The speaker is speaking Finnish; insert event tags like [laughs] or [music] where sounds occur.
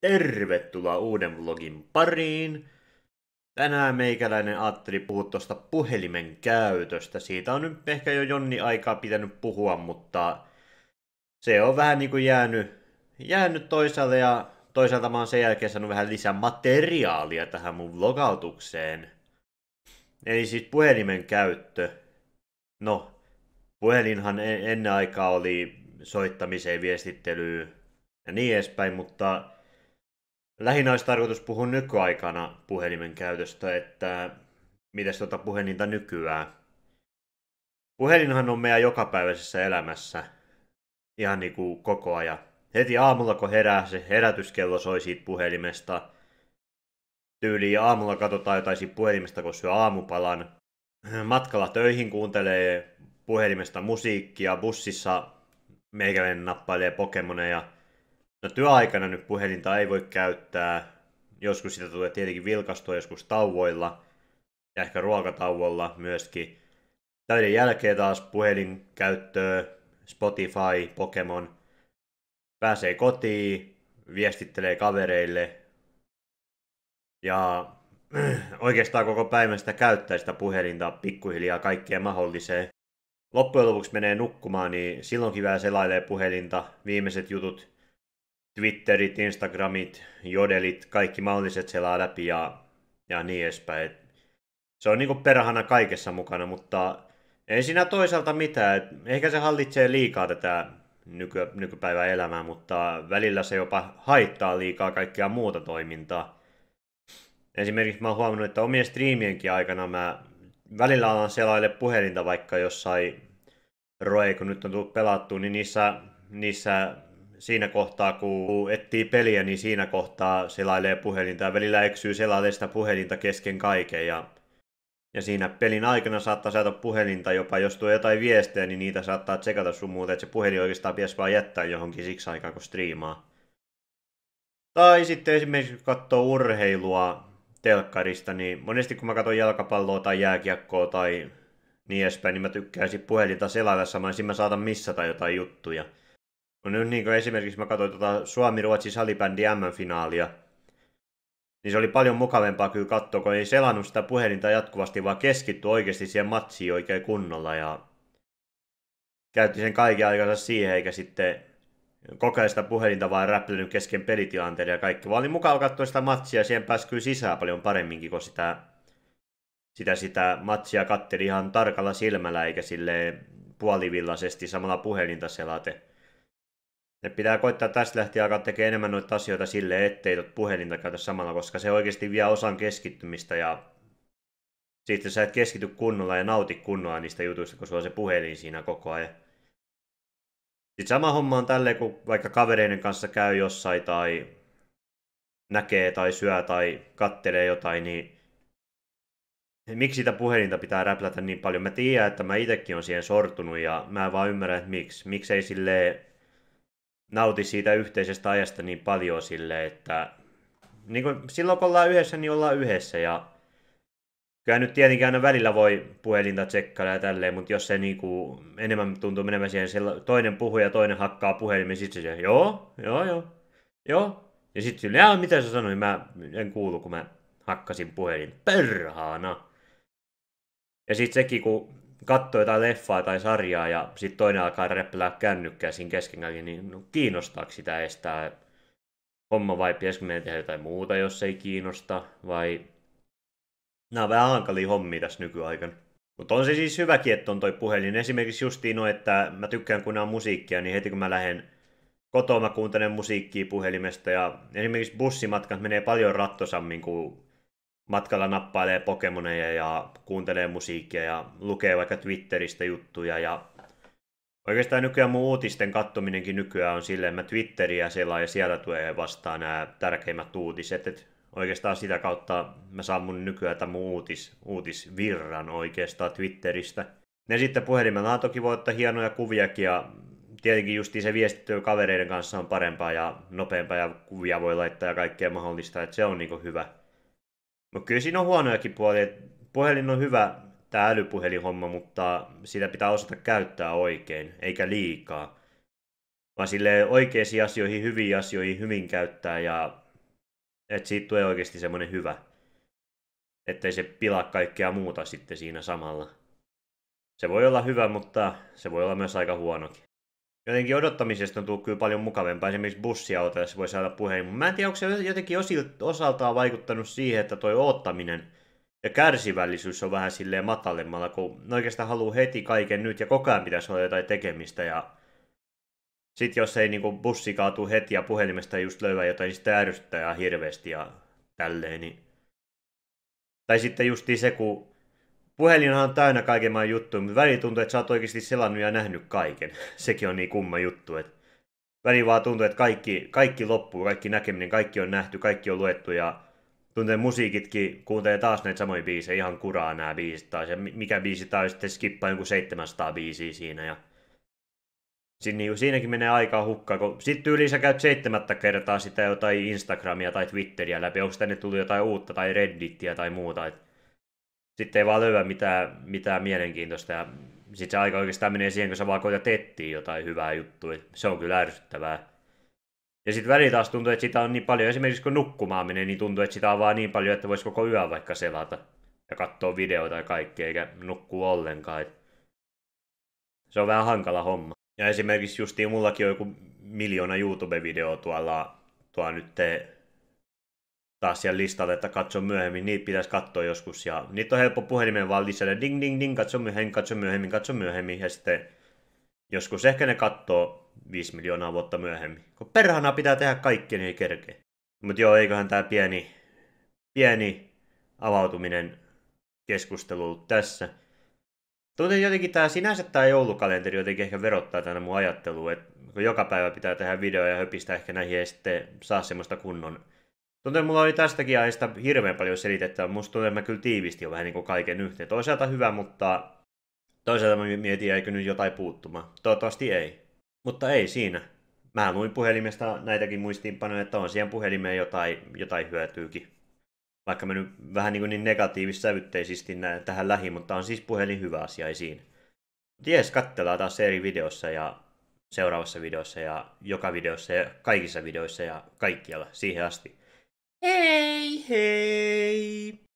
Tervetuloa uuden vlogin pariin. Tänään meikäläinen ajatteli puhua tuosta puhelimen käytöstä. Siitä on nyt ehkä jo jonni aikaa pitänyt puhua, mutta se on vähän niin kuin jäänyt, jäänyt toisaalta ja toisaalta mä oon sen jälkeen saanut vähän lisää materiaalia tähän mun vlogautukseen. Eli siis puhelimen käyttö. No, puhelinhan e- ennen aikaa oli soittamiseen, viestittelyyn ja niin edespäin, mutta lähinnä olisi tarkoitus puhua nykyaikana puhelimen käytöstä, että miten tuota puhelinta nykyään. Puhelinhan on meidän jokapäiväisessä elämässä ihan niin kuin koko ajan. Heti aamulla kun herää, se herätyskello soi siitä puhelimesta. Tyyli aamulla katsotaan jotain siitä puhelimesta, kun syö aamupalan. Matkalla töihin kuuntelee puhelimesta musiikkia, bussissa meikäläinen nappailee Pokemoneja – No työaikana nyt puhelinta ei voi käyttää. Joskus sitä tulee tietenkin vilkastua, joskus tauvoilla ja ehkä ruokatauolla myöskin. Täyden jälkeen taas puhelin käyttöä, Spotify, Pokemon. Pääsee kotiin, viestittelee kavereille ja [clears throat] oikeastaan koko päivän sitä käyttää sitä puhelinta pikkuhiljaa kaikkeen mahdolliseen. Loppujen lopuksi menee nukkumaan, niin silloin kivää selailee puhelinta, viimeiset jutut Twitterit, Instagramit, Jodelit, kaikki mahdolliset selaa läpi ja, ja niin edespäin. Et se on niinku perhana kaikessa mukana, mutta ei siinä toisaalta mitään. Et ehkä se hallitsee liikaa tätä nyky, nykypäivän elämää, mutta välillä se jopa haittaa liikaa kaikkea muuta toimintaa. Esimerkiksi mä oon huomannut, että omien striimienkin aikana mä välillä alan selaille puhelinta vaikka jossain roe, kun nyt on tullut pelattu, niin niissä, niissä siinä kohtaa, kun etsii peliä, niin siinä kohtaa selailee puhelinta ja välillä eksyy selailee sitä puhelinta kesken kaiken. Ja, ja siinä pelin aikana saattaa saada puhelinta jopa, jos tulee jotain viestejä, niin niitä saattaa tsekata sun muuta, että se puhelin oikeastaan pitäisi vaan jättää johonkin siksi aikaa, kun striimaa. Tai sitten esimerkiksi katsoo urheilua telkkarista, niin monesti kun mä katson jalkapalloa tai jääkiekkoa tai niin edespäin, niin mä tykkään puhelinta selailla samaan, siinä mä saatan missata jotain juttuja. No nyt niin esimerkiksi mä katsoin tuota Suomi-Ruotsi salibändi M-finaalia, niin se oli paljon mukavempaa kyllä katsoa, kun ei selannut sitä puhelinta jatkuvasti, vaan keskitty oikeasti siihen matsiin oikein kunnolla ja käytti sen kaiken aikansa siihen, eikä sitten koko ajan sitä puhelinta vaan räplänyt kesken pelitilanteen ja kaikki, vaan oli mukava katsoa sitä matsia, siihen pääsi kyllä sisään paljon paremminkin, kun sitä, sitä, sitä matsia katteli ihan tarkalla silmällä, eikä sille puolivillaisesti samalla puhelinta selate. Ne pitää koittaa tästä lähtien alkaa tekemään enemmän noita asioita sille, ettei tuota puhelinta käytä samalla, koska se oikeasti vie osan keskittymistä ja sitten sä et keskity kunnolla ja nauti kunnolla niistä jutuista, kun sulla on se puhelin siinä koko ajan. Sitten sama homma on tälleen, kun vaikka kavereiden kanssa käy jossain tai näkee tai syö tai kattelee jotain, niin miksi sitä puhelinta pitää räplätä niin paljon? Mä tiedän, että mä itsekin on siihen sortunut ja mä en vaan ymmärrän, että miksi. Miksei silleen nauti siitä yhteisestä ajasta niin paljon sille, että niin kun, silloin kun ollaan yhdessä, niin ollaan yhdessä. Ja kyllä nyt tietenkin aina välillä voi puhelinta tsekkailla ja tälleen, mutta jos se niin kuin enemmän tuntuu menemään siihen, siellä toinen puhuu ja toinen hakkaa puhelimen, sitten se joo, joo, joo, joo. Ja sitten sille, mitä sä sanoit, mä en kuulu, kun mä hakkasin puhelin. Perhana! Ja sitten sekin, kun katsoo jotain leffaa tai sarjaa ja sitten toinen alkaa räppilää kännykkää siinä kesken kaiken, niin no, kiinnostaako sitä estää homma vai pitäisikö meidän tehdä jotain muuta, jos ei kiinnosta, vai... Nämä on vähän hankalia hommia tässä nykyaikana. Mutta on se siis hyväkin, että on toi puhelin. Esimerkiksi justiin no, että mä tykkään kun on musiikkia, niin heti kun mä lähden kotoa, mä kuuntelen musiikkia puhelimesta. Ja esimerkiksi bussimatkat menee paljon rattosammin kuin matkalla nappailee Pokemoneja ja kuuntelee musiikkia ja lukee vaikka Twitteristä juttuja ja Oikeastaan nykyään mun uutisten katsominenkin nykyään on silleen, mä Twitteriä selaan ja siellä tulee vastaan nämä tärkeimmät uutiset. Et oikeastaan sitä kautta mä saan mun nykyään tämän mun uutis, uutisvirran oikeastaan Twitteristä. Ne sitten puhelimella on toki voi ottaa hienoja kuviakin ja tietenkin just se viestittely kavereiden kanssa on parempaa ja nopeampaa ja kuvia voi laittaa ja kaikkea mahdollista, että se on niinku hyvä. No kyllä siinä on huonojakin puolia. Puhelin on hyvä, tämä älypuhelinhomma, mutta sitä pitää osata käyttää oikein, eikä liikaa. Vaan sille oikeisiin asioihin, hyviin asioihin hyvin käyttää ja että siitä tulee oikeasti semmoinen hyvä. Ettei se pilaa kaikkea muuta sitten siinä samalla. Se voi olla hyvä, mutta se voi olla myös aika huonokin jotenkin odottamisesta on tullut kyllä paljon mukavempaa. Esimerkiksi bussiautoissa voi saada puhelin. Mä en tiedä, onko se jotenkin osaltaan vaikuttanut siihen, että toi odottaminen ja kärsivällisyys on vähän silleen matalemmalla, kun oikeastaan haluaa heti kaiken nyt ja koko ajan pitäisi olla jotain tekemistä. Ja sitten jos ei kuin niinku bussi kaatu heti ja puhelimesta just löyä jotain, niin sitä ärsyttää hirveästi ja tälleen. Niin... Tai sitten justiin se, kun Puhelinhan on täynnä kaiken maan juttuja, mutta väli tuntuu, että sä oot oikeasti selannut ja nähnyt kaiken. [laughs] Sekin on niin kumma juttu, että väli vaan tuntuu, että kaikki, kaikki loppuu, kaikki näkeminen, kaikki on nähty, kaikki on luettu ja tuntee musiikitkin, kuuntelee taas näitä samoja biisejä, ihan kuraa nämä biisit taas. Ja mikä biisi taas sitten skippaa joku 700 biisiä siinä ja Siinä, niin siinäkin menee aikaa hukkaan, kun sitten yli sä käyt seitsemättä kertaa sitä jotain Instagramia tai Twitteriä läpi, onko tänne tullut jotain uutta tai Redditia tai muuta, että sitten ei vaan löyä mitään, mitään mielenkiintoista ja sitten se aika oikeastaan menee siihen, kun sä vaan koita tettiin jotain hyvää juttua. Se on kyllä ärsyttävää. Ja sitten väli taas tuntuu, että sitä on niin paljon, esimerkiksi kun nukkumaan menee, niin tuntuu, että sitä on vaan niin paljon, että voisi koko yö vaikka selata ja katsoa videoita ja kaikkea, eikä nukkuu ollenkaan. Et se on vähän hankala homma. Ja esimerkiksi justiin mullakin on joku miljoona YouTube-videoa tuolla, tuolla nyt taas siellä listalla, että katso myöhemmin, niitä pitäisi katsoa joskus. Ja niitä on helppo puhelimeen vaan lisätä ding ding ding, katso myöhemmin, katso myöhemmin, katso myöhemmin. Ja sitten joskus ehkä ne katsoo 5 miljoonaa vuotta myöhemmin. Kun perhana pitää tehdä kaikki, niin ei kerkeä. Mutta joo, eiköhän tämä pieni, pieni avautuminen keskustelu tässä. Tuntuu jotenkin tämä sinänsä tämä joulukalenteri jotenkin ehkä verottaa tänä mun ajatteluun, että joka päivä pitää tehdä video ja höpistä ehkä näihin ja sitten saa semmoista kunnon Tuntuu, mulla oli tästäkin aiheesta hirveän paljon selitettävää. Musta tuntuu, että mä kyllä tiivisti jo vähän niin kuin kaiken yhteen. Toisaalta hyvä, mutta toisaalta mä mietin, eikö nyt jotain puuttumaan. Toivottavasti ei. Mutta ei siinä. Mä luin puhelimesta näitäkin muistiinpanoja, että on siihen puhelimeen jotain, jotain hyötyykin. Vaikka mä nyt vähän niin, niin negatiivissävytteisesti tähän lähi, mutta on siis puhelin hyvä asia, ei siinä. Ties katsellaan taas eri videossa ja seuraavassa videossa ja joka videossa ja kaikissa videoissa ja kaikkialla siihen asti. Hey, hey.